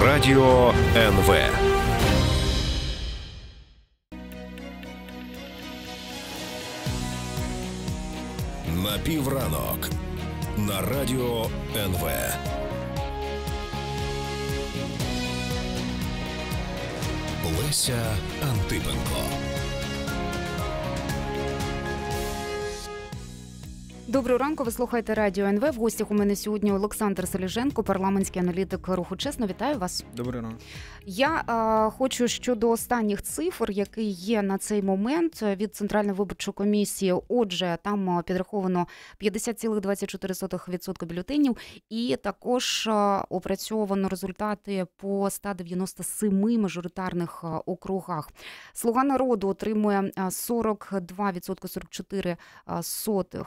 Радіо НВ. На півранок. На радіо НВ. Леся Антипенко. Доброго ранку. Ви слухаєте радіо НВ. В гостях у мене сьогодні Олександр Селіженко, парламентський аналітик руху. Чесно, вітаю вас. Доброго ранку. Я а, хочу щодо останніх цифр, які є на цей момент е, від центральної виборчої комісії. Отже, там підраховано 50,24% бюлетенів, і також опрацьовано результати по 197 мажоритарних округах. Слуга народу отримує 42,44%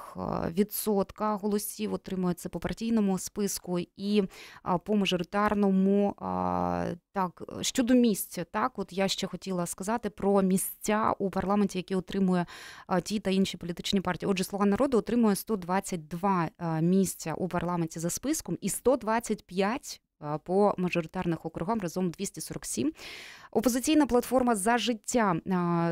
відсотка голосів отримується по партійному списку і по мажоритарному так щодо місця, так от я ще хотіла сказати про місця у парламенті, які отримує ті та інші політичні партії. Отже, слуга народу отримує 122 місця у парламенті за списком і 125 Е, по мажоритарних округам разом 247. Опозиційна платформа за життя е,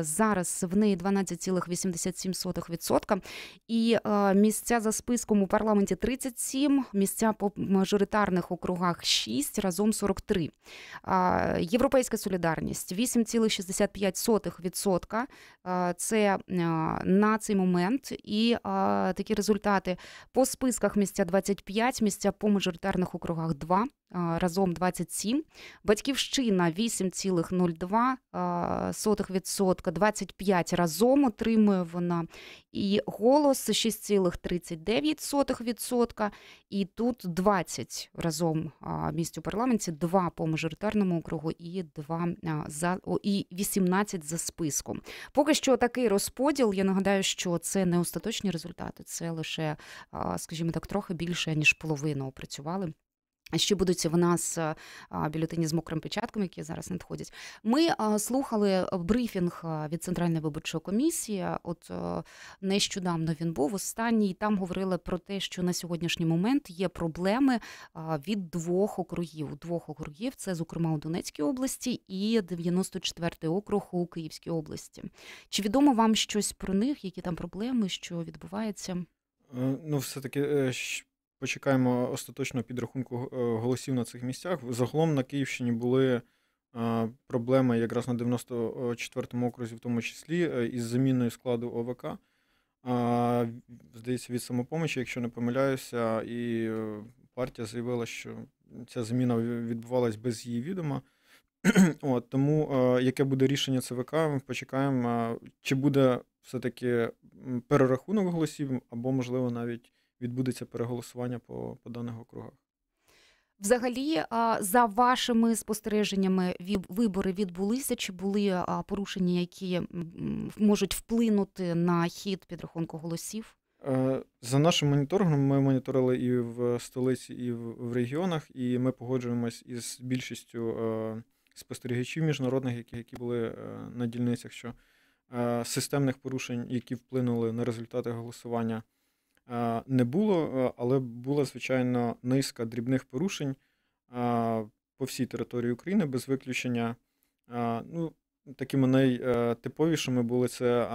зараз в неї 12,87%. І е, місця за списком у парламенті 37, місця по мажоритарних округах 6, разом 43. Європейська солідарність 8,65%. Це на цей момент. І такі результати по списках місця 25, місця по мажоритарних округах 2 разом 27, батьківщина 8,02%, 25 разом отримує вона. І голос 6,39%. І тут 20 разом місць у парламенті, 2 по мажоритарному округу і 2 за і 18 за списком. Поки що такий розподіл. Я нагадаю, що це не остаточні результати, це лише, скажімо так, трохи більше ніж половина опрацювали. Ще будуть в нас е, бюлетені з мокрим печатком, які зараз надходять. Ми е, слухали е, брифінг від центральної виборчої комісії. От нещодавно він був останній. там говорили про те, що на сьогоднішній момент є проблеми від двох округів. Двох округів це, зокрема, у Донецькій області і 94-й округ у Київській області. Чи відомо вам щось про них? Які там проблеми, що відбувається? Ну, все таки почекаємо остаточного підрахунку е, голосів на цих місцях. Загалом на Київщині були е, проблеми якраз на 94-му окрузі, в тому числі, е, із заміною складу ОВК. Здається, від самопомочі, якщо не помиляюся, і партія заявила, що ця заміна відбувалась без її відома. От, Тому яке буде рішення ЦВК, почекаємо, чи буде все-таки перерахунок голосів, або, можливо, навіть відбудеться переголосування по, по даних округах. Взагалі, за вашими спостереженнями, вибори відбулися чи були порушення, які можуть вплинути на хід підрахунку голосів? Е, за нашим моніторингом ми моніторили і в столиці, і в регіонах, і ми погоджуємось із більшістю е, спостерігачів міжнародних, які які були е, на дільницях, що системних порушень, які вплинули на результати голосування. Е, не було, е, але була звичайно низка дрібних порушень е, по всій території України без виключення. Ну, Такими найтиповішими були це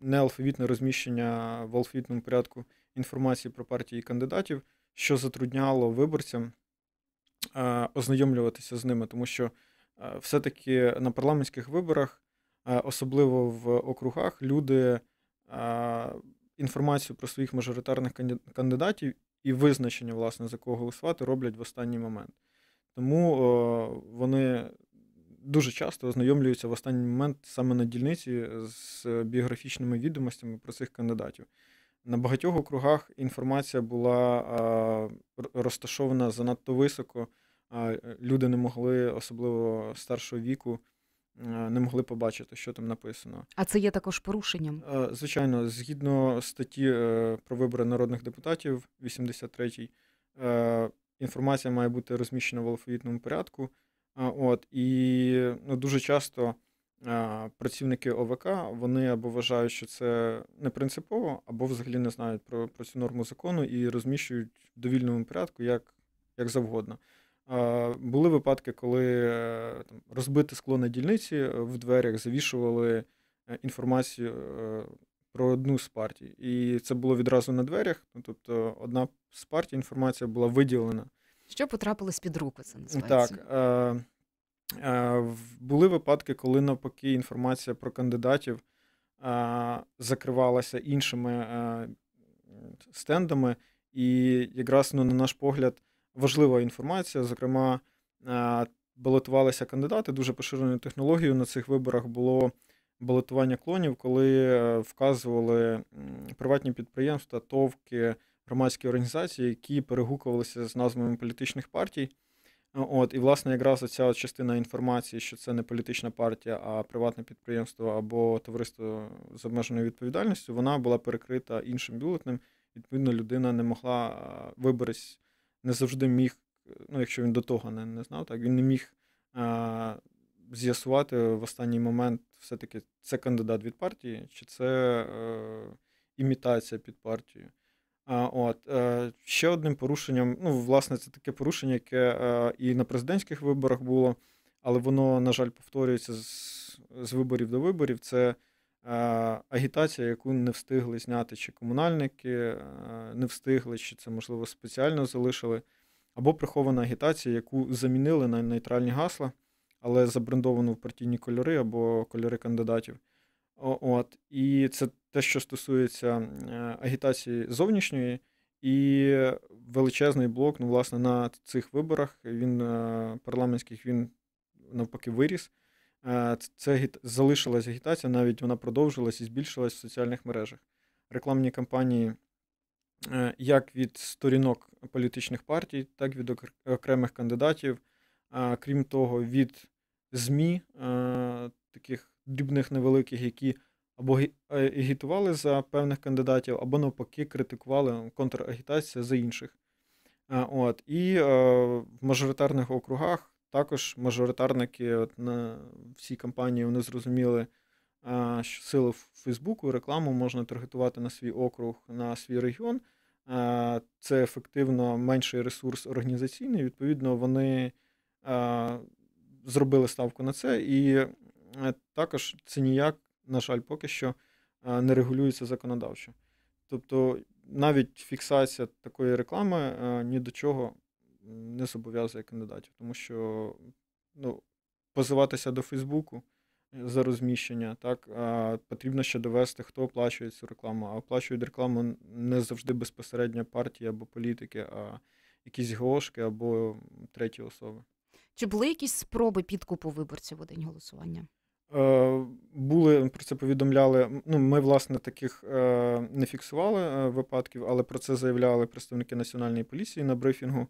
неалфавітне розміщення в алфавітному порядку інформації про партії і кандидатів, що затрудняло виборцям ознайомлюватися з ними, тому що все-таки на парламентських виборах, особливо в округах, люди інформацію про своїх мажоритарних кандидатів і визначення, власне, за кого голосувати, роблять в останній момент. Тому о, е, вони дуже часто ознайомлюються в останній момент саме на дільниці з біографічними відомостями про цих кандидатів. На багатьох округах інформація була а, е, розташована занадто високо. Е, люди не могли, особливо старшого віку, Е, не могли побачити, що там написано. А це є також порушенням. Е, звичайно, згідно статті е, про вибори народних депутатів 83-й, інформація має бути розміщена в алфавітному порядку. От і ну, дуже часто працівники ОВК вони або вважають, що це не принципово, або взагалі не знають про, про цю норму закону і розміщують в довільному порядку як, як завгодно. Були випадки, коли е, там, розбите скло на дільниці е, в дверях завішували е, інформацію про одну з партій. І це було відразу на дверях. Ну, Тобто, одна з партій інформація була виділена. Що потрапило з під руку, це називається? Так. Були випадки, коли навпаки інформація про кандидатів закривалася іншими стендами, і якраз ну, на наш погляд, важлива інформація. Зокрема, е, балотувалися кандидати. Дуже поширеною технологією на цих виборах було балотування клонів, коли е, вказували приватні підприємства, товки, громадські організації, які перегукувалися з назвами політичних партій. Е, от, І, власне, якраз ця частина інформації, що це не політична партія, а приватне підприємство або товариство з обмеженою відповідальністю, вона була перекрита іншим бюлетнем. Відповідно, людина не могла виборись не завжди міг, ну якщо він до того не не знав, так він не міг а, з'ясувати в останній момент, все-таки це кандидат від партії, чи це е, імітація під партію. А, от е, ще одним порушенням, ну власне, це таке порушення, яке е, і на президентських виборах було, але воно, на жаль, повторюється з, з виборів до виборів. Це Е, агітація, яку не встигли зняти, чи комунальники е, не встигли, чи це, можливо, спеціально залишили, або прихована агітація, яку замінили на нейтральні гасла, але забрендовану в партійні кольори або кольори кандидатів. От. І це те, що стосується е, агітації зовнішньої, і величезний блок, ну, власне, на цих виборах він парламентських він навпаки виріс. Е, це залишилась агітація, навіть вона продовжилась і збільшилась в соціальних мережах. Рекламні кампанії е, як від сторінок політичних партій, так і від окремих кандидатів, е, крім того, від ЗМІ, таких дрібних невеликих, які або агітували за певних кандидатів, або навпаки критикували ну, контрагітація за інших. От, І в мажоритарних округах також мажоритарники от на всій компанії вони зрозуміли, що сили в Фейсбуку, рекламу можна таргетувати на свій округ, на свій регіон. Це ефективно менший ресурс організаційний. Відповідно, вони зробили ставку на це, і е, також це ніяк, на жаль, поки що не регулюється законодавчо. Тобто навіть фіксація такої реклами е, ні до чого не зобов'язує кандидатів, тому що ну, позиватися до Фейсбуку е, за розміщення, так а потрібно ще довести, хто оплачує цю рекламу. А оплачують рекламу не завжди безпосередньо партія або політики, а якісь гошки або треті особи. Чи були якісь спроби підкупу виборців у день голосування? Е, були про це повідомляли. Ну, ми власне таких е, не фіксували випадків, але про це заявляли представники національної поліції на брифінгу.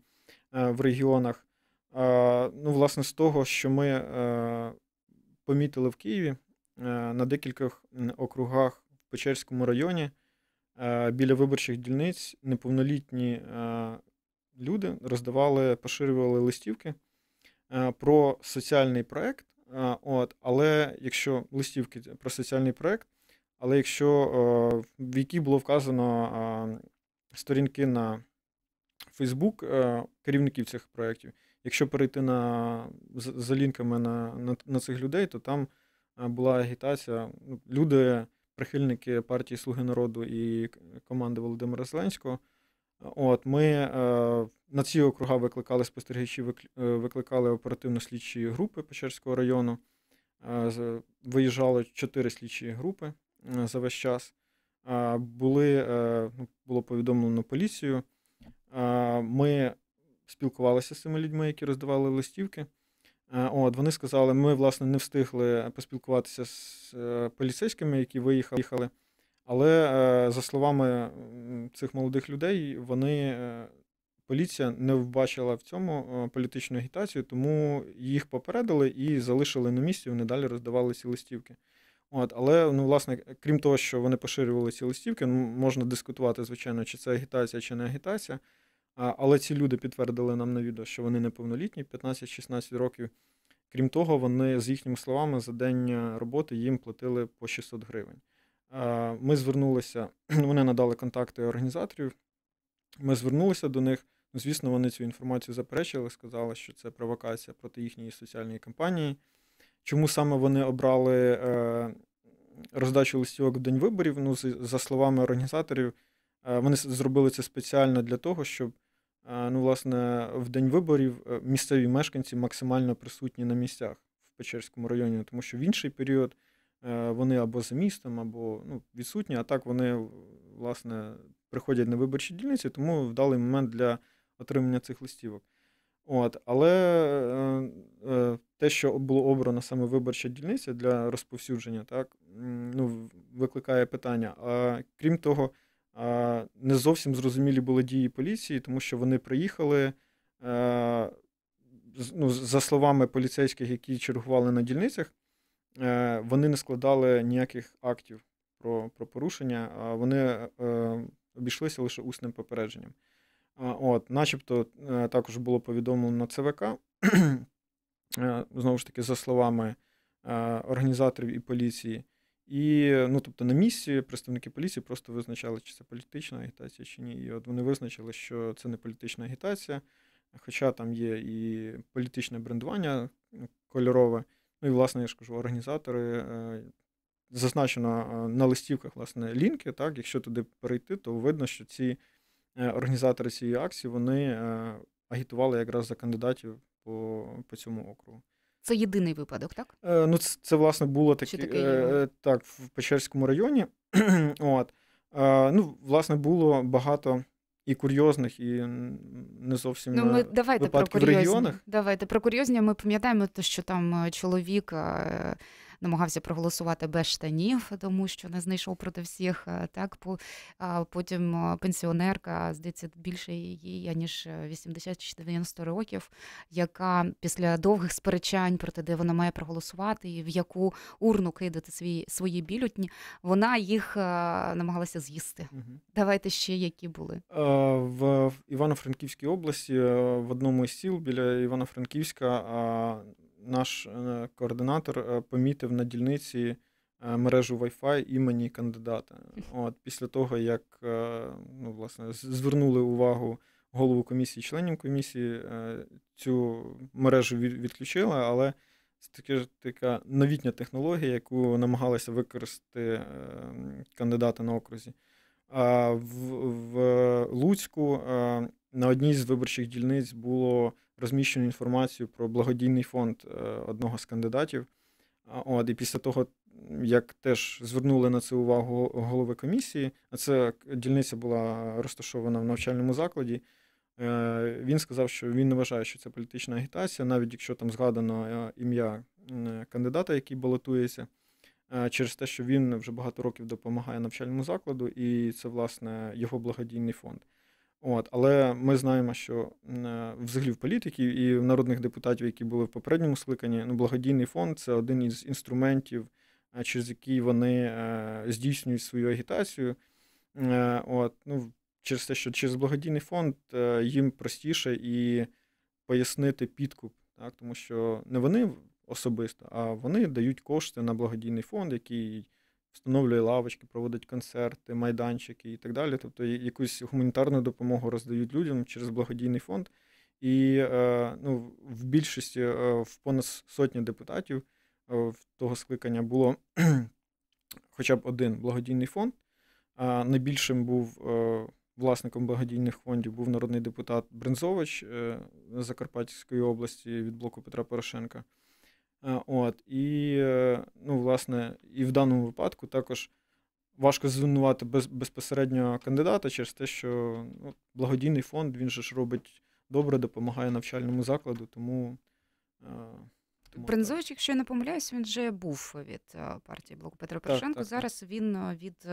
Е, в регіонах. Е, ну, власне, з того, що ми е, помітили в Києві на декількох округах в Печерському районі біля виборчих дільниць неповнолітні люди роздавали, поширювали листівки про соціальний проект. От, Але якщо листівки про соціальний проект, але якщо в якій було вказано сторінки на Фейсбук керівників цих проєктів. Якщо перейти на, за лінками на, на на, цих людей, то там е, була агітація. Ну, люди, прихильники партії Слуги народу і команди Володимира Зеленського. От ми е, на ці округа викликали спостерігачі, е, викликали оперативно-слідчі групи Печерського району. Е, виїжджали чотири слідчі групи е, за весь час. Були, е, ну, було повідомлено поліцію. Ми спілкувалися з цими людьми, які роздавали листівки. От, Вони сказали, ми, власне, не встигли поспілкуватися з е, поліцейськими, які виїхали. Але, е, за словами цих молодих людей, вони е, поліція не вбачила в цьому політичну агітацію, тому їх попередили і залишили на місці. Вони далі роздавали ці листівки. От, Але, ну, власне, крім того, що вони поширювали ці листівки, ну, можна дискутувати, звичайно, чи це агітація, чи не агітація. А, але ці люди підтвердили нам на відео, що вони неповнолітні, 15-16 років. Крім того, вони, з їхніми словами, за день е, роботи їм платили по 600 гривень. А, ми звернулися, вони надали контакти організаторів. Ми звернулися до них. Ну, звісно, вони цю інформацію заперечили, сказали, що це провокація проти їхньої соціальної кампанії. Чому саме вони обрали е, роздачу листівок в день виборів? Ну, за словами організаторів, е, вони зробили це спеціально для того, щоб е, ну, власне, в день виборів місцеві мешканці максимально присутні на місцях в Печерському районі, тому що в інший період вони або за містом, або ну, відсутні, а так вони власне приходять на виборчі дільниці, тому вдалий момент для отримання цих листівок. От, Але е, е те, що було обрано саме виборча дільниця для розповсюдження, так ну, викликає питання. А крім того, е, не зовсім зрозумілі були дії поліції, тому що вони приїхали. Е, ну, за словами поліцейських, які чергували на дільницях, е, вони не складали ніяких актів про про порушення, а вони обійшлися лише усним попередженням. От, Начебто е, також було повідомлено на ЦВК, е, знову ж таки, за словами е, організаторів і поліції. І ну, тобто, на місці представники поліції просто визначали, чи це політична агітація, чи ні. І от вони визначили, що це не політична агітація, хоча там є і політичне брендування ну, кольорове. Ну і, власне, я ж кажу, організатори зазначено на листівках власне лінки. Так, якщо туди перейти, то видно, що ці Е, організатори цієї акції вони е, агітували якраз за кандидатів по по цьому округу. Це єдиний випадок, так? Е, ну, це, це власне було таке е, так в Печерському районі. От ну, власне, було багато. І курйозних, і не зовсім ну, ми давайте про курйозні. в регіонах. Давайте про курйозні. Ми пам'ятаємо, те, що там чоловік намагався проголосувати без штанів, тому що не знайшов проти всіх. Е, так потім е, пенсіонерка здається більше її аніж 80 е, чи 90 років, яка після довгих сперечань про те, де вона має проголосувати і в яку урну кидати свої свої білютні, вона їх намагалася з'їсти. Угу. Давайте ще які були в Івано-Франківській області в одному із сіл біля Івано-Франківська наш е, координатор е, помітив на дільниці е, мережу Wi-Fi імені кандидата. От Після того, як ну, власне, звернули увагу голову комісії, членів комісії, цю мережу відключили, але це таки, така новітня технологія, яку намагалися використати кандидати на окрузі. А в Луцьку е, на одній з виборчих дільниць було розміщено інформацію про благодійний фонд е, одного з кандидатів. От, І після того, як теж звернули на це увагу голови комісії, а це дільниця була розташована в навчальному закладі. Е, він сказав, що він не вважає, що це політична агітація, навіть якщо там згадано ім'я кандидата, який балотується. Е, через те, що він вже багато років допомагає навчальному закладу, і це власне його благодійний фонд. От, Але ми знаємо, що е, взагалі в політиків і в народних депутатів, які були в попередньому скликанні, ну, благодійний фонд це один із інструментів, е, через який вони здійснюють свою агітацію. От, ну, Через те, що через благодійний фонд їм простіше і пояснити підкуп, так, тому що не вони особисто, а вони дають кошти на благодійний фонд, який встановлює лавочки, проводить концерти, майданчики і так далі. Тобто якусь гуманітарну допомогу роздають людям через благодійний фонд. І е, ну, в більшості е, в понад сотні депутатів е, в того скликання було хоча б один благодійний фонд. А найбільшим був власником благодійних фондів був народний депутат Брензович Закарпатської області від блоку Петра Порошенка. Е, от, І е, ну, власне, і в даному випадку також важко звинувати без, безпосередньо кандидата через те, що ну, благодійний фонд він же ж робить добре, допомагає навчальному закладу, тому. Брензович, е, якщо я не помиляюсь, він вже був від партії блоку Петра Порошенко. Зараз він від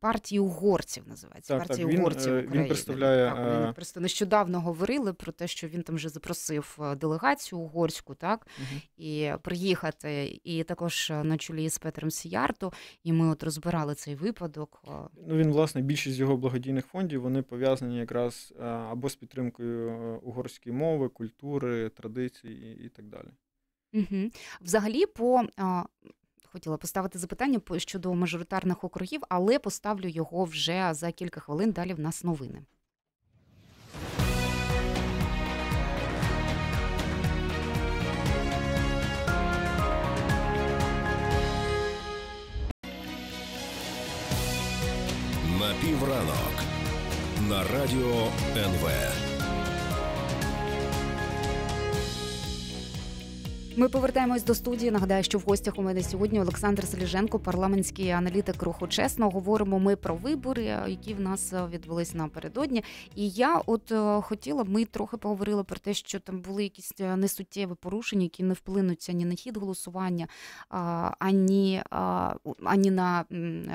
партії угорців називається. Так, партії так, він, угорців е, України. Він представляє... Так, Він е, просто нещодавно говорили про те, що він там вже запросив е, делегацію угорську, так угу. і приїхати, і також на чолі з Петром Сіярто. І ми от розбирали цей випадок. Ну він власне більшість його благодійних фондів вони пов'язані якраз або з підтримкою угорської мови, культури, традицій і, і так далі. Угу. Взагалі, по хотіла поставити запитання щодо мажоритарних округів, але поставлю його вже за кілька хвилин. Далі в нас новини. На півранок на радіо НВ. Ми повертаємось до студії. Нагадаю, що в гостях у мене сьогодні Олександр Селіженко, парламентський аналітик руху чесно. Говоримо ми про вибори, е, які в нас е, відбулись напередодні. І я, от е, хотіла, ми трохи поговорили про те, що там були якісь несуттєві порушення, які не вплинуться ні на хід голосування, ані ані на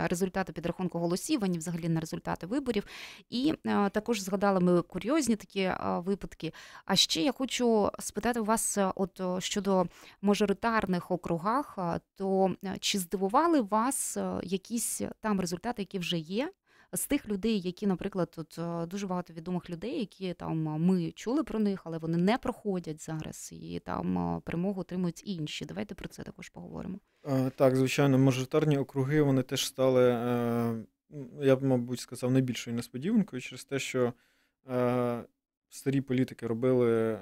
результати підрахунку голосів, ані взагалі на результати виборів. І також згадали ми курйозні такі випадки. А ще я хочу спитати вас, от щодо мажоритарних округах, то е, чи здивували вас е, якісь е, там результати, які вже є? З тих людей, які, наприклад, тут дуже багато відомих людей, які там ми чули про них, але вони не проходять зараз і там перемогу отримують інші. Давайте про це також поговоримо. Так, звичайно, мажоритарні округи вони теж стали, я б, мабуть, сказав, найбільшою несподіванкою через те, що старі політики робили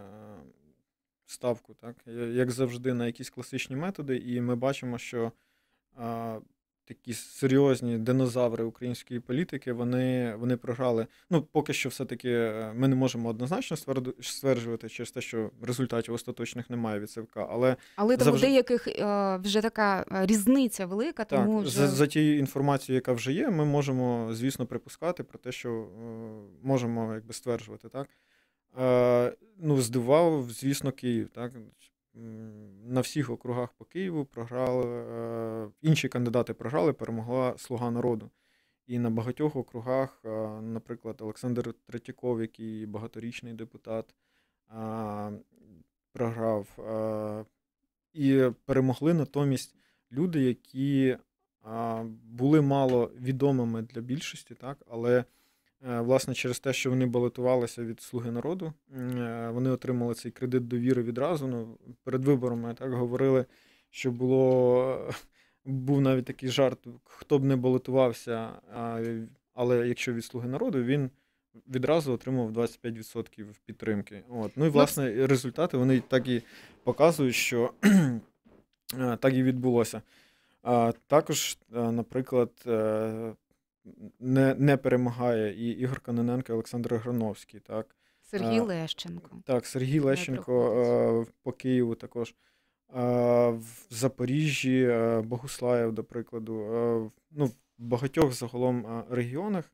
ставку, так як завжди, на якісь класичні методи, і ми бачимо, що а, такі серйозні динозаври української політики вони вони програли. Ну, поки що, все-таки е, ми не можемо однозначно стверджувати через те, що результатів остаточних немає від Сивка. Але але там завжди... деяких е, вже така е, різниця велика. Тому так, вже... за, за тією інформацією, яка вже є, ми можемо, звісно, припускати про те, що можемо якби стверджувати так. Е, ну, здивав, звісно, Київ. Так? На всіх округах по Києву програли, е, інші кандидати програли, перемогла Слуга народу. І на багатьох округах, е, наприклад, Олександр Третьяков, який багаторічний депутат, програв. І перемогли натомість люди, які були мало відомими для більшості, так, але. Е, власне, через те, що вони балотувалися від слуги народу, е, вони отримали цей кредит довіри відразу. Ну, Перед виборами так говорили, що було був навіть такий жарт: хто б не балотувався, але якщо від слуги народу, він відразу отримав 25% підтримки. От. Ну і ну, власне результати вони так і показують, що е, так і відбулося. Також, наприклад, не не перемагає і Ігор Каноненко, і Олександр Грановський. так. Сергій е, Лещенко. Так, Сергій Лещенко е, по Києву також. Е, в Запоріжжі, Богуслаєв, до прикладу, ну, в багатьох загалом регіонах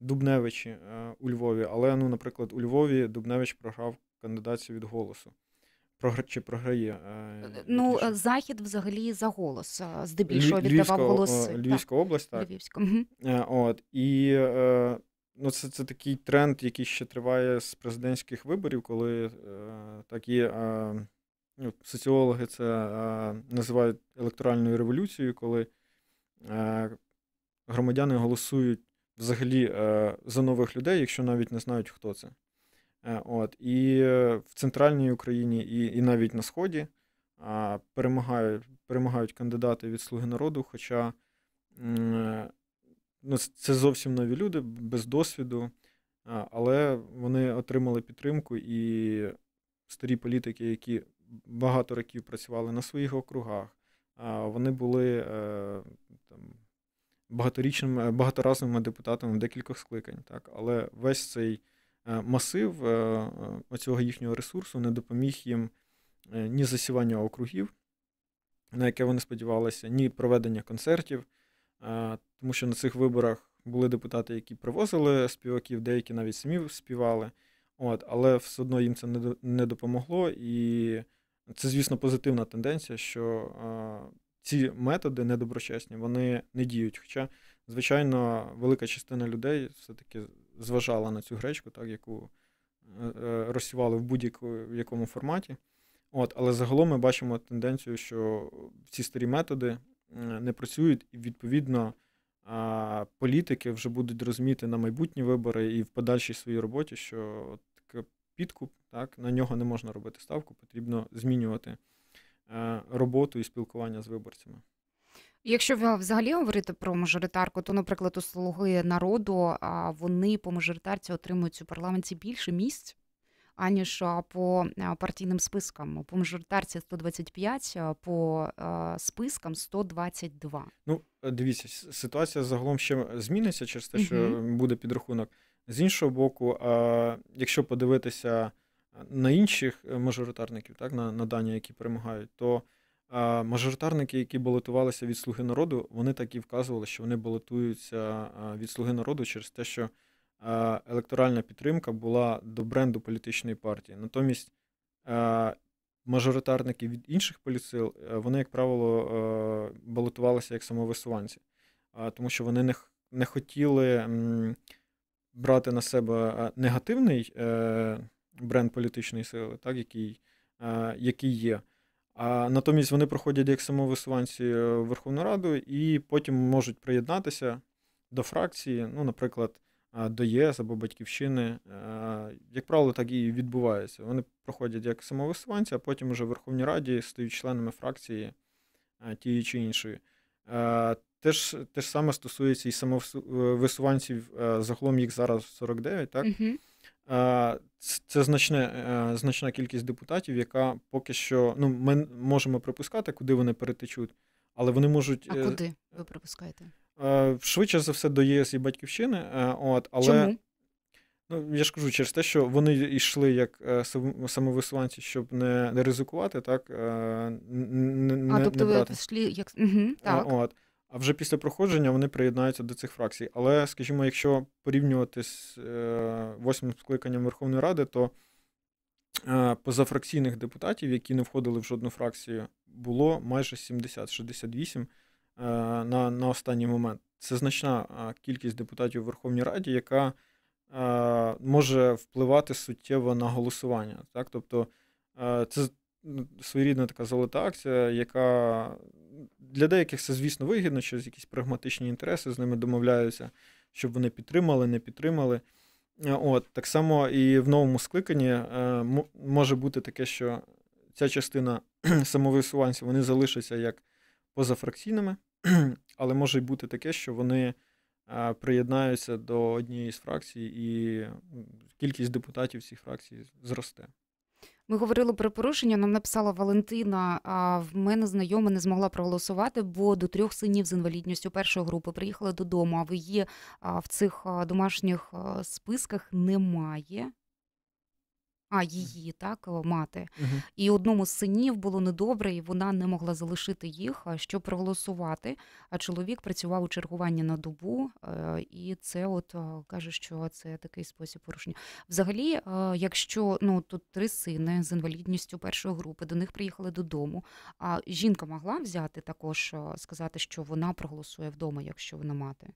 Дубневичі у Львові. Але, ну, наприклад, у Львові Дубневич програв кандидатів від голосу. Програ... чи програє е, е, ну більше. захід взагалі за голос е, здебільшого віддавав голоси. Львівська так. область, так Львівська. от і ну це це такий тренд, який ще триває з президентських виборів, коли такі ну, соціологи це називають електоральною революцією, коли громадяни голосують взагалі за нових людей, якщо навіть не знають, хто це. Е, от, І е, в центральній Україні, і і навіть на Сході перемагають перемагають кандидати від Слуги народу. Хоча ну, це зовсім нові люди, без досвіду, але вони отримали підтримку і старі політики, які багато років працювали на своїх округах, вони були е, там. Багаторічними багаторазними депутатами декількох скликань, так але весь цей Е, масив е, е, оцього їхнього ресурсу не допоміг їм ні засівання округів, на яке вони сподівалися, ні проведення концертів, тому що на цих виборах були депутати, які привозили співаків, деякі навіть самі співали. От, Але все одно їм це не допомогло, і це, звісно, позитивна тенденція, що ці методи недоброчесні, вони не діють. Хоча, звичайно, велика частина людей все-таки зважала на цю гречку, так, яку е, е, розсівали в будь-якому якому форматі. От, Але загалом ми бачимо тенденцію, що ці старі методи не працюють, і, відповідно, політики вже будуть розуміти на майбутні вибори і в подальшій своїй роботі, що таке підкуп, так, на нього не можна робити ставку, потрібно змінювати е, роботу і спілкування з виборцями. Якщо взагалі говорити про мажоритарку, то, наприклад, у слуги народу вони по мажоритарці отримують у парламенті більше місць. Аніж по партійним спискам по мажоритарці 125, по спискам 122. Ну е, дивіться, ситуація загалом ще зміниться через те, що угу. буде підрахунок. З іншого боку, якщо подивитися на інших е, мажоритарників, так на на дані, які перемагають, то Мажоритарники, які балотувалися від Слуги народу, вони так і вказували, що вони балотуються від Слуги народу через те, що електоральна підтримка була до бренду політичної партії. Натомість мажоритарники від інших політсил, е, вони, як правило, е, балотувалися як самовисуванці, тому що вони не не хотіли брати на себе негативний е, бренд політичної сили, так, який, який є. А натомість вони проходять як самовисуванці е, Верховну Раду і потім можуть приєднатися до фракції, ну, наприклад, до ЄС або Батьківщини. Е, як правило, так і відбувається. Вони проходять як самовисуванці, а потім вже в Верховній Раді стають членами фракції е, тієї чи іншої. Те ж, те ж саме стосується і самовисуванців, загалом їх зараз 49, так? Угу. Е, це значне, е, значна кількість депутатів, яка поки що ну ми можемо припускати, куди вони перетечуть, але вони можуть. А е, куди ви припускаєте? Швидше за все до ЄС і батьківщини. От, але Чому? Ну, я ж кажу, через те, що вони йшли як самовисуванці, щоб не не ризикувати, так не, а, тобто не брати. ви пішли як угу, так. От. А вже після проходження вони приєднаються до цих фракцій. Але, скажімо, якщо порівнювати з е, восьмим скликанням Верховної Ради, то е, позафракційних депутатів, які не входили в жодну фракцію, було майже 70-68 е, на, на останній момент. Це значна кількість депутатів у Верховній Раді, яка може впливати суттєво на голосування. Так? Тобто це своєрідна така золота акція, яка для деяких це, звісно, вигідно, що якісь прагматичні інтереси з ними домовляються, щоб вони підтримали, не підтримали. Е, от, Так само і в новому скликанні е, може бути таке, що ця частина самовисуванців вони залишаться як позафракційними, але може бути таке, що вони е, приєднаються до однієї з фракцій, і кількість депутатів цих фракцій зросте. Ми говорили про порушення. Нам написала Валентина. А в мене знайома не змогла проголосувати, бо до трьох синів з інвалідністю першої групи приїхала додому. А ви є в цих домашніх списках немає а її так мати. Угу. І одному з синів було недобре, і вона не могла залишити їх, щоб проголосувати. А чоловік працював у чергуванні на добу, е, і це, от е, каже, що це такий спосіб порушення. Взагалі, е, якщо ну тут три сини з інвалідністю першої групи, до них приїхали додому. А жінка могла взяти також сказати, що вона проголосує вдома, якщо вона мати.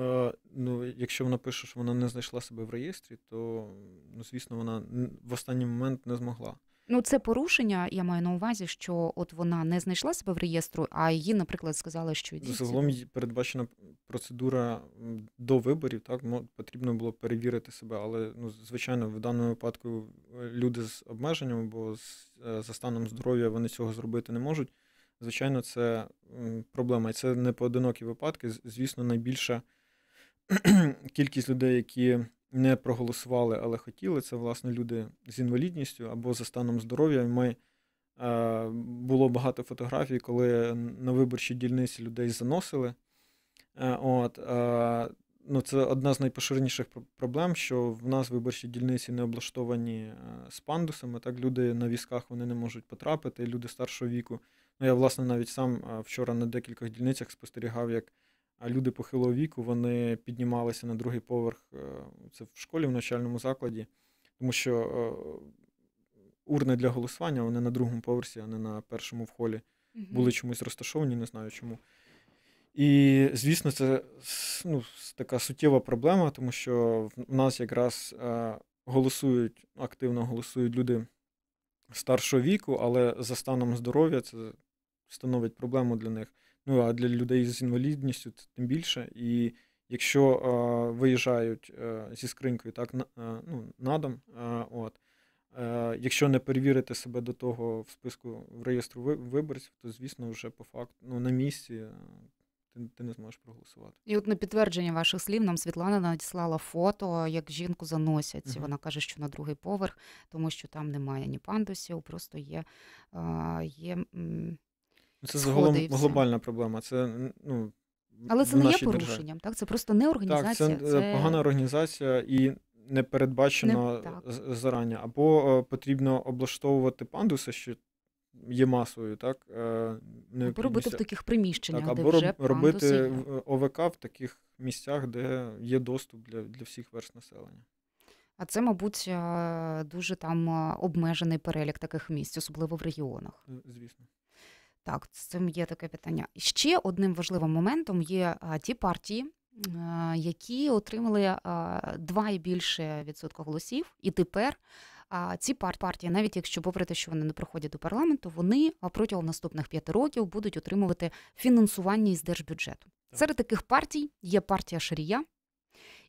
Е, ну, якщо вона пише, що вона не знайшла себе в реєстрі, то ну, звісно, вона в останній момент не змогла. Ну, це порушення. Я маю на увазі, що от вона не знайшла себе в реєстру, а її, наприклад, сказали, що йдіть. загалом передбачена процедура до виборів. Так потрібно було перевірити себе, але ну звичайно, в даному випадку е, люди з обмеженнями, бо е, за станом здоров'я вони цього зробити не можуть. Звичайно, це проблема, і це не поодинокі випадки. Звісно, найбільша. кількість людей, які не проголосували, але хотіли, це власне люди з інвалідністю або за станом здоров'я. Ми е, було багато фотографій, коли на виборчій дільниці людей заносили. Е, от, е, ну, Це одна з найпоширеніших проблем, що в нас виборчі дільниці не облаштовані е, з пандусами. Так, люди на візках вони не можуть потрапити, люди старшого віку. Ну, я, власне, навіть сам е, вчора на декількох дільницях спостерігав, як а люди похилого віку вони піднімалися на другий поверх е, це в школі, в навчальному закладі, тому що е, урни для голосування вони на другому поверсі, а не на першому в холі. Угу. Були чомусь розташовані, не знаю чому. І, звісно, це ну, така суттєва проблема, тому що в нас якраз е, голосують, активно голосують люди старшого віку, але за станом здоров'я це становить проблему для них. Ну а для людей з інвалідністю це тим більше. І якщо е, виїжджають е, зі скринькою так на е, ну, на дом, е, от е, якщо не перевірити себе до того в списку в реєстру виборців, то звісно вже по факту ну, на місці. Е, ти не зможеш проголосувати, і от на підтвердження ваших слів нам Світлана надіслала фото, як жінку заносять. Uh-huh. Вона каже, що на другий поверх, тому що там немає ні пандусів, просто є, є це загалом глобальна проблема. Це, ну, Але це не є порушенням, державі. так? Це просто не організація. Так, Це, е, це... погана організація і не передбачено не... зарання. Або е, потрібно облаштовувати пандуси, що є масою, так? Е, не або робити в таких приміщеннях, так, де або вже робити пандуси. ОВК в таких місцях, де є доступ для, для всіх верст населення. А це, мабуть, дуже там обмежений перелік таких місць, особливо в регіонах. Звісно. Так, з цим є таке питання. Ще одним важливим моментом є ті партії, які отримали два і більше відсотка голосів, і тепер. А ці партії, навіть якщо попри те, що вони не приходять до парламенту, вони протягом наступних п'яти років будуть отримувати фінансування із держбюджету. Так. Серед таких партій є партія Шарія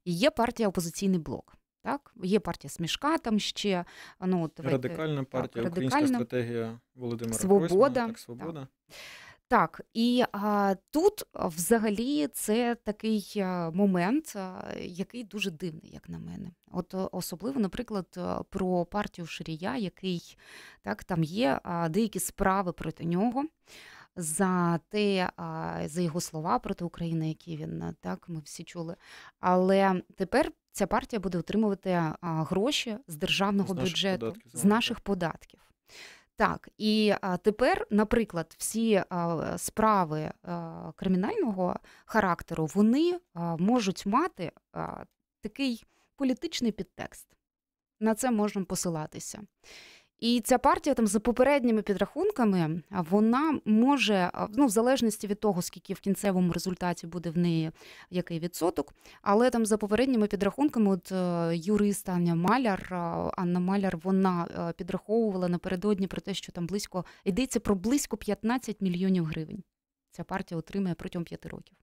і є партія Опозиційний блок. Так, є партія Смішка там ще. Ну, от, Радикальна партія, так, українська радикальна. стратегія Володимира Свобода. так, Свобода. Так. Так, і а, тут взагалі це такий момент, який дуже дивний, як на мене. От особливо, наприклад, про партію Ширія, який так там є деякі справи проти нього за те, за його слова проти України, які він так ми всі чули. Але тепер ця партія буде отримувати гроші з державного з бюджету податків, з наших податків. Так, і а, тепер, наприклад, всі а, справи а, кримінального характеру вони можуть мати такий політичний підтекст. На це можемо посилатися. І ця партія там за попередніми підрахунками вона може ну в залежності від того, скільки в кінцевому результаті буде в неї який відсоток. Але там за попередніми підрахунками, от е, юрист Аня Маляр, Анна Маляр, вона е, підраховувала напередодні про те, що там близько йдеться про близько 15 мільйонів гривень. Ця партія отримає протягом п'яти років.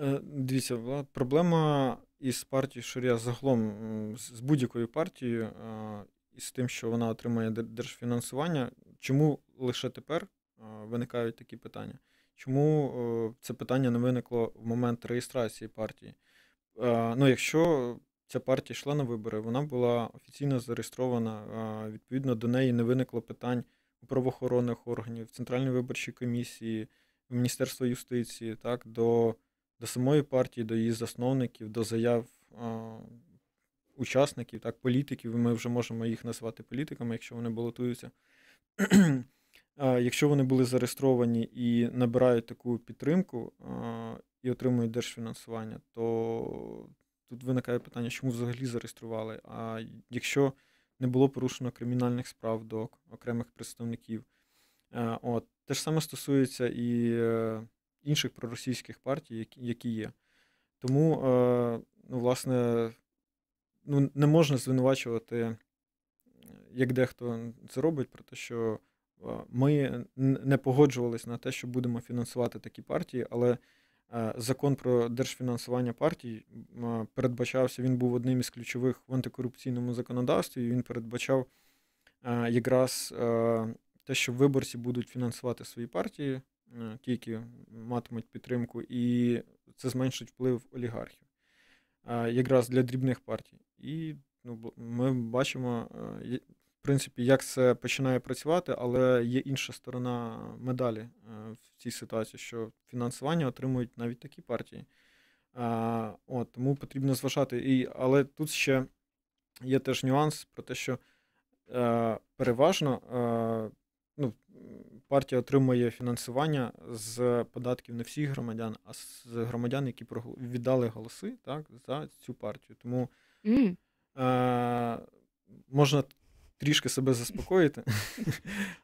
Е, дивіться, проблема із партією що я загалом з будь-якою партією із тим, що вона отримає держфінансування, чому лише тепер виникають такі питання? Чому е, це питання не виникло в момент реєстрації партії? Е, ну, якщо ця партія йшла на вибори, вона була офіційно зареєстрована, відповідно до неї не виникло питань у правоохоронних органів, в Центральній виборчій комісії, в Міністерство юстиції, так, до до самої партії, до її засновників, до заяв учасників, так, політиків, ми вже можемо їх назвати політиками, якщо вони балотуються. Якщо вони були зареєстровані і набирають таку підтримку і отримують держфінансування, то тут виникає питання, чому взагалі зареєстрували? А якщо не було порушено кримінальних справ до окремих представників, от те ж саме стосується і е, інших проросійських партій, які є. Тому, е, ну, власне, ну, не можна звинувачувати, як дехто це робить, про те, що ми не погоджувалися на те, що будемо фінансувати такі партії, але закон про держфінансування партій передбачався, він був одним із ключових в антикорупційному законодавстві, і він передбачав якраз те, що виборці будуть фінансувати свої партії. Ті, які матимуть підтримку, і це зменшить вплив олігархів якраз для дрібних партій. І ну, ми бачимо, е, в принципі, як це починає працювати, але є інша сторона медалі е, в цій ситуації, що фінансування отримують навіть такі партії. От, Тому потрібно зважати. І, Але тут ще є теж нюанс про те, що е, переважно ну, партія отримує фінансування з податків не всіх громадян, а з громадян, які віддали голоси так, за цю партію. Тому Mm. Е, Можна трішки себе заспокоїти.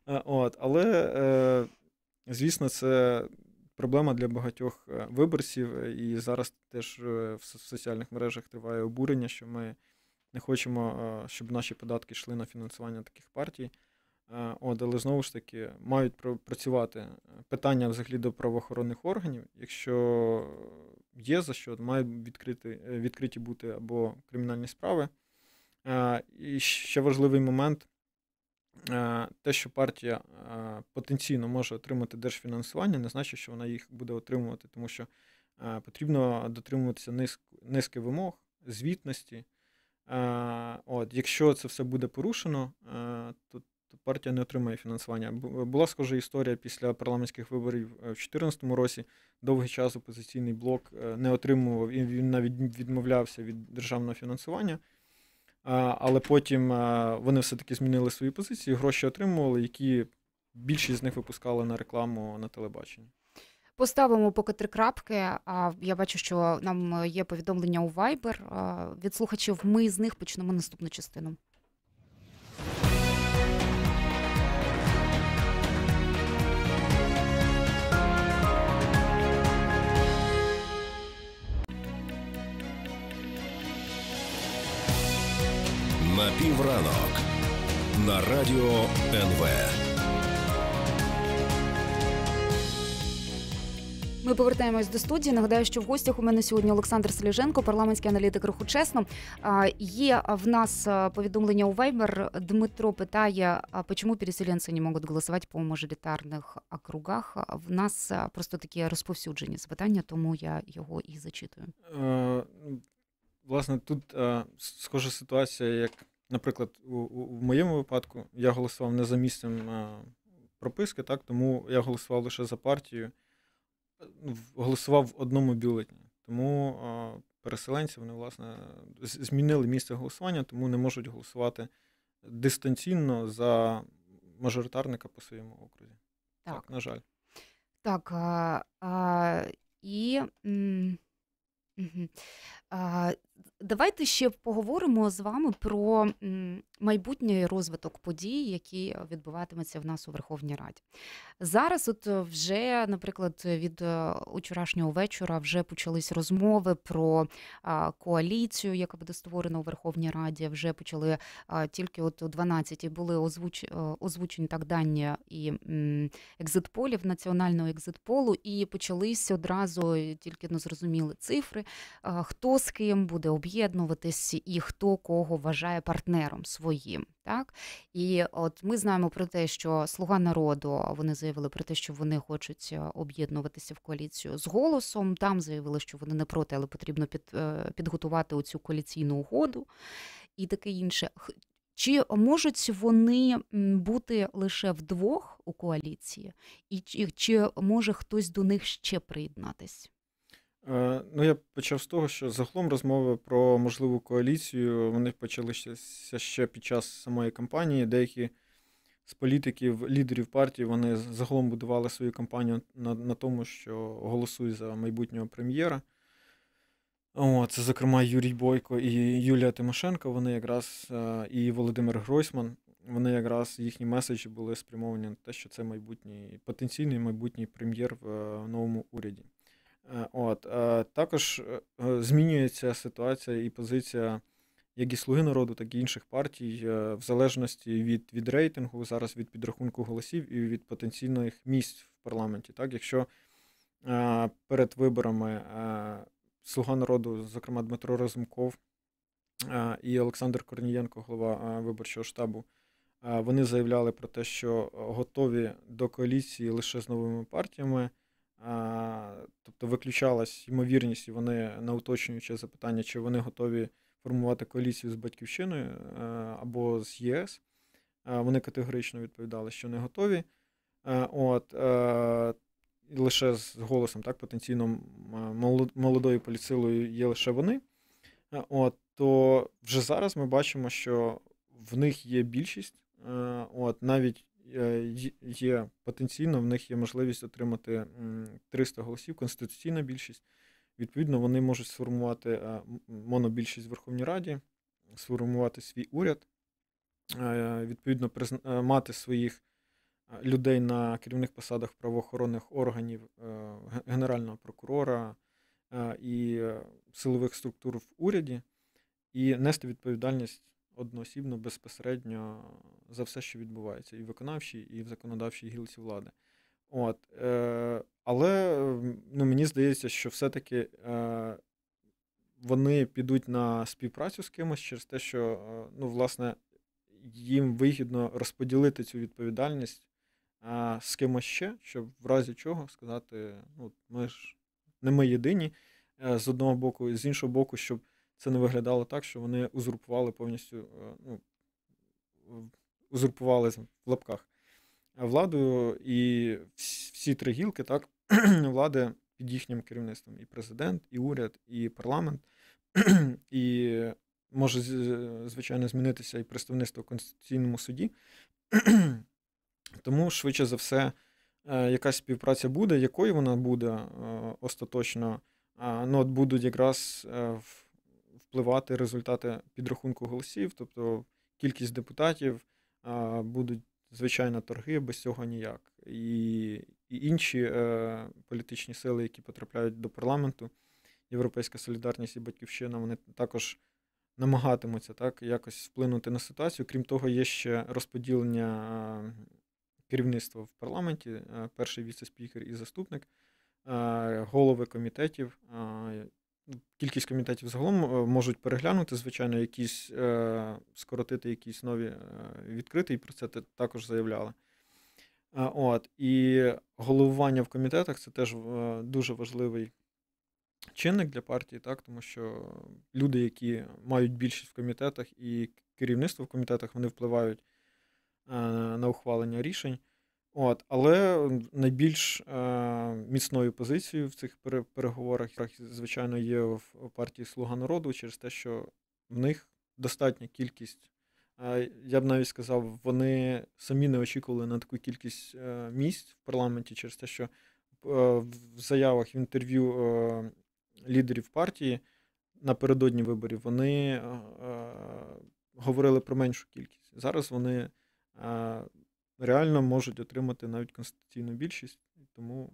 От, Але, е, звісно, це проблема для багатьох е, виборців. І зараз теж е, в соціальних мережах триває обурення, що ми не хочемо, е, щоб наші податки йшли на фінансування таких партій. От, але знову ж таки мають працювати питання взагалі до правоохоронних органів. Якщо є за що, мають відкрити, е, відкриті бути або кримінальні справи. Е, і ще важливий момент е, те, що партія потенційно може отримати держфінансування, не значить, що вона їх буде отримувати, тому що потрібно дотримуватися низки, низки вимог, звітності. От, Якщо це все буде порушено, то Тобто партія не отримає фінансування. Була схожа історія після парламентських виборів е, в 2014 році. Довгий час опозиційний блок е, не отримував і він навіть відмовлявся від державного фінансування. Але потім е, вони все-таки змінили свої позиції, гроші отримували, які більшість з них випускали на рекламу на телебаченні. Поставимо поки три крапки. А я бачу, що нам є повідомлення у Viber від слухачів. Ми з них почнемо наступну частину. на півранок на радіо НВ. Ми повертаємось до студії. Нагадаю, що в гостях у мене сьогодні Олександр Селіженко, парламентський аналітик руху чесно. Є в нас повідомлення у Viber. Дмитро питає, а чому переселенці не можуть голосувати по мажоритарних округах. В нас просто такі розповсюджені запитання, тому я його і зачитую. Е, власне, тут е, схожа ситуація, як наприклад, у, у, в моєму випадку я голосував не за місцем а, е, прописки, так тому я голосував лише за партію, ну, голосував в одному бюлетні. Тому а, е, переселенці вони власне змінили місце голосування, тому не можуть голосувати дистанційно за мажоритарника по своєму окрузі. Так, так на жаль. Так. а, е, а і... Угу. Давайте ще поговоримо з вами про майбутній розвиток подій, які відбуватимуться в нас у Верховній Раді. Зараз, от е, вже, наприклад, від вчорашнього е, вечора вже почались розмови про коаліцію, яка буде створена у Верховній Раді. Вже почали тільки от о 12 й були озвуч... Е, озвучені так дані і екзитполів національного екзитполу, і почались одразу тільки зрозуміли цифри. Хто з ким буде об'єднуватись і хто кого вважає партнером своїм. Так і от ми знаємо про те, що Слуга народу вони заявили про те, що вони хочуть е, об'єднуватися в коаліцію з голосом. Там заявили, що вони не проти, але потрібно під, е, підготувати оцю коаліційну угоду і таке інше. Чи можуть вони бути лише вдвох у коаліції, і чи, чи може хтось до них ще приєднатись? Е, ну, я почав з того, що загалом розмови про можливу коаліцію вони почалися ще під час самої кампанії. Деякі з політиків, лідерів партії, вони загалом будували свою кампанію на на тому, що голосують за майбутнього прем'єра. О, це, зокрема, Юрій Бойко і Юлія Тимошенко. Вони якраз е, і Володимир Гройсман. Вони якраз їхні меседжі були спрямовані на те, що це майбутній потенційний майбутній прем'єр в е, новому уряді. Е, от е, Також е, змінюється ситуація і позиція як і Слуги народу, так і інших партій, в залежності від від рейтингу, зараз від підрахунку голосів і від потенційних місць в парламенті. Так, Якщо перед виборами Слуга народу, зокрема Дмитро Розумков і Олександр Корнієнко, голова виборчого штабу, вони заявляли про те, що готові до коаліції лише з новими партіями тобто виключалась ймовірність, і вони не уточнюючи запитання, чи вони готові формувати коаліцію з батьківщиною е, або з ЄС. Е, вони категорично відповідали, що не готові. Е, от, Лише з голосом, так, потенційно молодою поліцилою є лише вони. От, То вже зараз ми бачимо, що в них є більшість. От, Навіть Е, є потенційно, в них є можливість отримати 300 голосів, конституційна більшість. Відповідно, вони можуть сформувати е, монобільшість в Верховній Раді, сформувати свій уряд, е, відповідно, мати своїх людей на керівних посадах правоохоронних органів, генерального прокурора і силових структур в уряді, і нести відповідальність одноосібно безпосередньо за все, що відбувається, і в виконавчій, і в законодавчій гілці влади. От, е, Але ну, мені здається, що все-таки е, вони підуть на співпрацю з кимось через те, що е, ну, власне, їм вигідно розподілити цю відповідальність е, з кимось ще, щоб в разі чого сказати, ну, ми ж не ми єдині е, з одного боку, і з іншого боку, щоб це не виглядало так, що вони узурпували повністю, е, ну, узурпували в лапках е, владу і всі три гілки, так, влади під їхнім керівництвом: і президент, і уряд, і парламент, і може, звичайно, змінитися і представництво в Конституційному суді. Тому, швидше за все, е, якась співпраця буде, якою вона буде остаточно, ну от будуть якраз в впливати результати підрахунку голосів, тобто кількість депутатів будуть звичайно торги без цього ніяк. І і інші е, політичні сили, які потрапляють до парламенту, Європейська солідарність і батьківщина, вони також намагатимуться так якось вплинути на ситуацію. Крім того, є ще розподілення керівництва в парламенті, е, перший віце-спікер і заступник. Голови комітетів Кількість комітетів загалом е, можуть переглянути, звичайно, якісь е, скоротити якісь нові е, відкрити, і про це також заявляли. от, І головування в комітетах це теж дуже важливий чинник для партії, так, тому що люди, які мають більшість в комітетах і керівництво в комітетах, вони впливають на ухвалення рішень. От, Але найбільш е, міцною позицією в цих переговорах, звичайно, є в партії Слуга народу через те, що в них достатня кількість. Е, я б навіть сказав, вони самі не очікували на таку кількість е, місць в парламенті через те, що е, в заявах в інтерв'ю лідерів партії напередодні виборів вони говорили про меншу кількість. Зараз вони реально можуть отримати навіть конституційну більшість, тому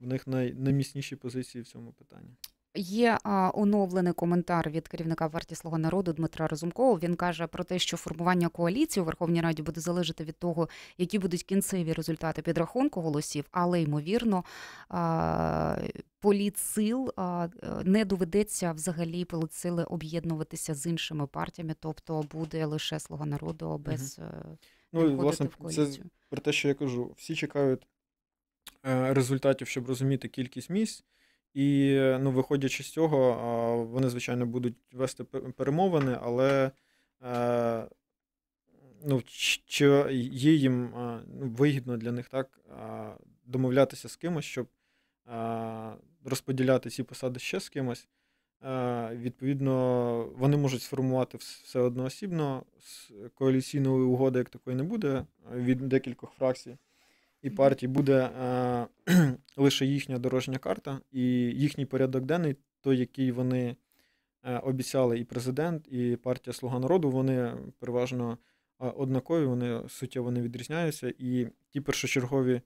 в них най, найміцніші позиції в цьому питанні. Є а, оновлений коментар від керівника партії «Слуга народу Дмитра Розумкова. Він каже про те, що формування коаліції у Верховній Раді буде залежати від того, які будуть кінцеві результати підрахунку голосів, але ймовірно а, політсил а, не доведеться взагалі політсили об'єднуватися з іншими партіями, тобто буде лише «Слуга народу без. Угу ну, і, власне, в Це про те, що я кажу, всі чекають е, результатів, щоб розуміти кількість місць. І ну, виходячи з цього, вони, звичайно, будуть вести перемовини, але е, ну, чи є їм е, ну, вигідно для них так домовлятися з кимось, щоб розподіляти ці посади ще з кимось. Е, відповідно, вони можуть сформувати все одноосібно. Коаліційної угоди як такої не буде е, від декількох фракцій і партій буде е, лише їхня дорожня карта і їхній порядок денний, той, який вони обіцяли, і президент, і партія Слуга народу, вони переважно однакові, вони суттєво не відрізняються, і ті першочергові.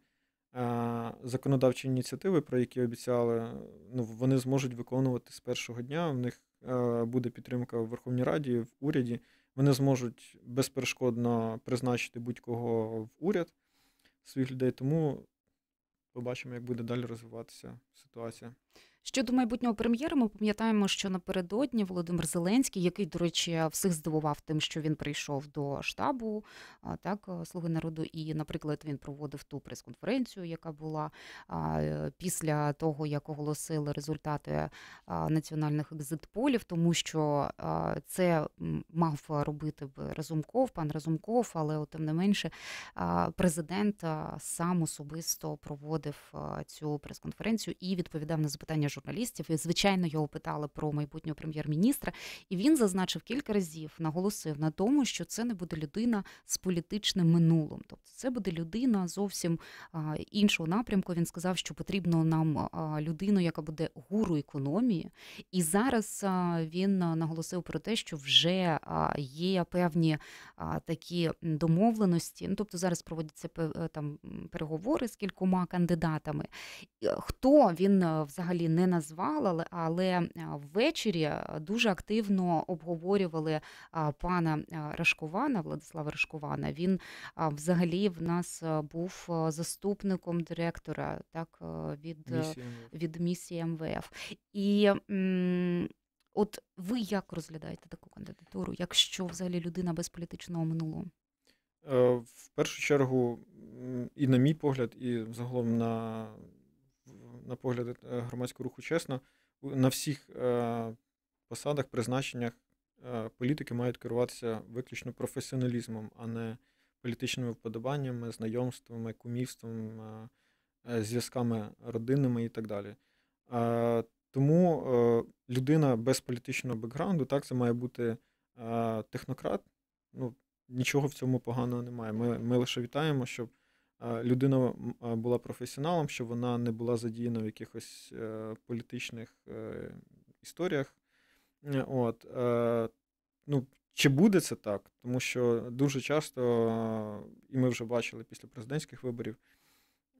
Е, законодавчі ініціативи, про які обіцяли, ну вони зможуть виконувати з першого дня. В них е, буде підтримка в Верховній Раді, в уряді. Вони зможуть безперешкодно призначити будь-кого в уряд своїх людей. Тому побачимо, як буде далі розвиватися ситуація. Щодо майбутнього прем'єра, ми пам'ятаємо, що напередодні Володимир Зеленський, який, до речі, всіх здивував тим, що він прийшов до штабу, так е, слуги народу, і, наприклад, він проводив ту прес-конференцію, яка була після того, як оголосили результати національних екзитполів, тому що це мав робити Разумков, пан Разумков, але тим не менше, президент сам особисто проводив цю прес-конференцію і відповідав на запитання журналістів, і звичайно його питали про майбутнього прем'єр-міністра. І він зазначив кілька разів, наголосив на тому, що це не буде людина з політичним минулим, тобто це буде людина зовсім іншого напрямку. Він сказав, що потрібно нам людину, яка буде гуру економії. І зараз він наголосив про те, що вже є певні такі домовленості. Ну тобто зараз проводяться е, там переговори з кількома кандидатами. Е, хто він е, взагалі не не назвали, але е, ввечері е, дуже активно обговорювали е, пана Рашкована, Владислава Рашкована. Він взагалі в нас був заступником директора так, від місії, від місії МВФ. І от ви як розглядаєте таку кандидатуру, якщо взагалі людина без політичного минулого? В першу чергу, і на мій погляд, і загалом на на погляди е, громадського руху, чесно, на всіх е, посадах, призначеннях е, політики мають керуватися виключно професіоналізмом, а не політичними вподобаннями, знайомствами, кумівством, зв'язками родинними і так далі. Тому людина без політичного бекграунду, так, це має бути технократ. Ну, Нічого в цьому поганого немає. Ми ми лише вітаємо, щоб людина була професіоналом, щоб вона не була задіяна в якихось е, політичних е, історіях. Е, от, ну, Чи буде це так? Тому що дуже часто, і ми вже бачили після президентських виборів,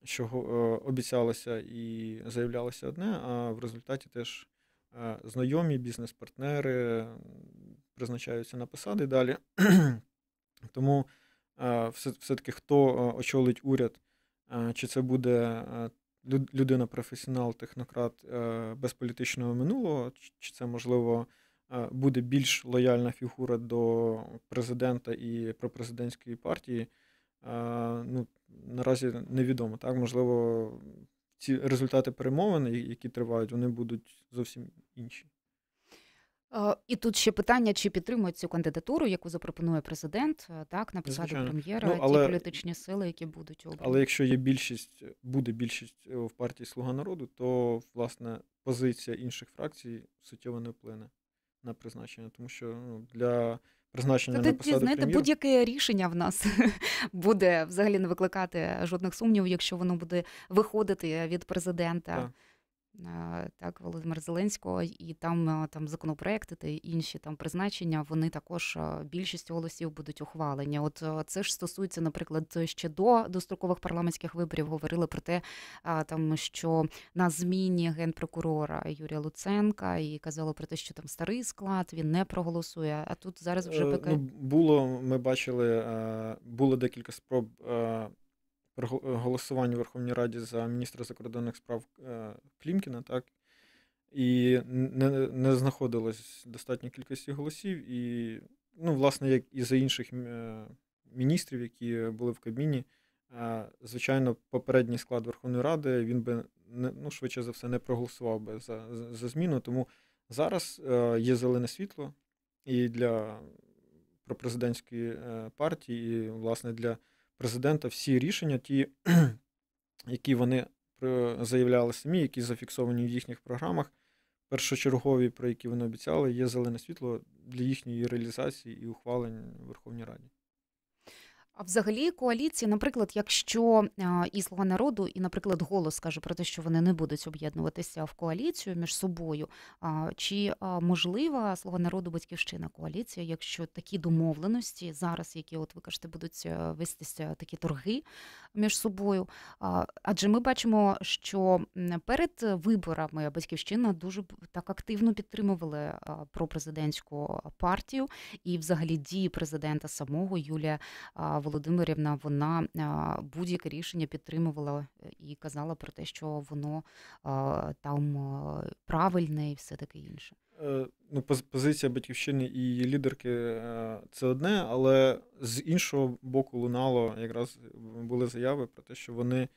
що обіцялося і заявлялося одне, а в результаті теж знайомі бізнес-партнери призначаються на посади далі. Тому Е, все-таки хто е, очолить уряд, е, чи це буде людина, професіонал, технократ без політичного минулого, чи це можливо буде більш лояльна фігура до президента і пропрезидентської партії? Ну наразі невідомо. Так можливо, ці результати перемовин, які тривають, вони будуть зовсім інші. Е, і тут ще питання, чи підтримують цю кандидатуру, яку запропонує президент, е, так на посаду Звичайно. прем'єра, ну, але, ті політичні сили, які будуть обрані. Але якщо є більшість, буде більшість е, в партії Слуга народу, то власне позиція інших фракцій суттєво не вплине на призначення, тому що ну, для призначення Та, на посаду знаєте, будь-яке рішення в нас буде взагалі не викликати жодних сумнівів, якщо воно буде виходити від президента. Так. Е, так, Володимира Зеленського, і там е, там законопроекти та інші там призначення, вони також е, більшістю голосів будуть ухвалені. От це ж стосується, наприклад, ще до дострокових парламентських виборів говорили про те, там що на зміні генпрокурора Юрія Луценка і казали про те, що там старий склад він не проголосує. А тут зараз вже ну, ПК... ну, було. Ми бачили, було декілька спроб Е, голосування в Верховній Раді за міністра закордонних справ е, Клімкіна, так і не не знаходилось достатньої кількості голосів. І, ну, власне, як і за інших е, міністрів, які були в кабіні, звичайно, попередній склад Верховної Ради він би не, ну, швидше за все не проголосував би за, за зміну. Тому зараз є зелене світло і для пропрезидентської партії, і, власне, для президента всі рішення, ті, які вони е, заявляли самі, які зафіксовані в їхніх програмах, першочергові, про які вони обіцяли, є зелене світло для їхньої реалізації і ухвалень в Верховній Раді. А взагалі коаліції, наприклад, якщо е, і слова народу, і, наприклад, голос каже про те, що вони не будуть об'єднуватися в коаліцію між собою, чи е, можлива слова народу батьківщина коаліція, якщо такі домовленості зараз, які от ви кажете, будуть е, вестися такі торги між собою? Адже ми бачимо, що перед виборами батьківщина дуже так активно підтримували пропрезидентську партію і, взагалі, дії президента самого Юлія. Володимирівна вона будь-яке рішення підтримувала е, і казала про те, що воно там правильне і все таке інше. Е, ну, позиція батьківщини і її лідерки е, це одне, але з іншого боку лунало якраз були заяви про те, що вони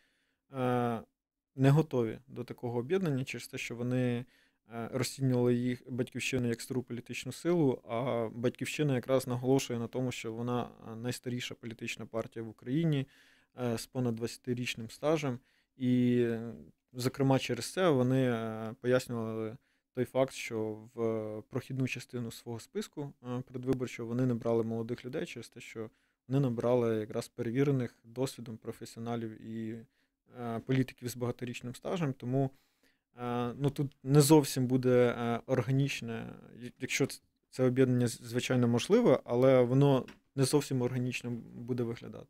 не готові до такого об'єднання, через те, що вони. Е, розцінювали їх батьківщину як стару політичну силу. А батьківщина якраз наголошує на тому, що вона е, найстаріша політична партія в Україні е, з понад 20-річним стажем. І, зокрема, через це вони пояснювали той факт, що в прохідну частину свого списку предвиборчого вони не брали молодих людей через те, що вони набрали якраз перевірених досвідом професіоналів і політиків з багаторічним стажем. Тому Е, ну тут не зовсім буде е, органічне, якщо це об'єднання, звичайно, можливе, але воно не зовсім органічно буде виглядати.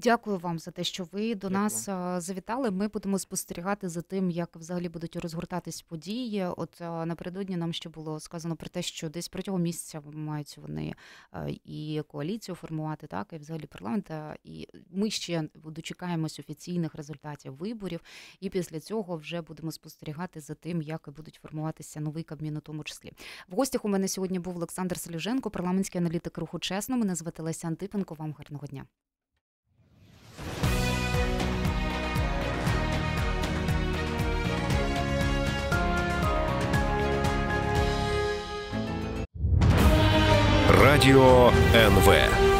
Дякую вам за те, що ви до Дякую. нас завітали. Ми будемо спостерігати за тим, як взагалі будуть розгортатись події. От напередодні нам ще було сказано про те, що десь протягом місяця мають вони і коаліцію формувати, так і взагалі парламент. І ми ще дочекаємось офіційних результатів виборів. І після цього вже будемо спостерігати за тим, як будуть формуватися новий кабмін, у тому числі. В гостях у мене сьогодні був Олександр Селюженко, парламентський аналітик руху чесно. Мене звати Леся Антипенко. Вам гарного дня. Радіо НВ.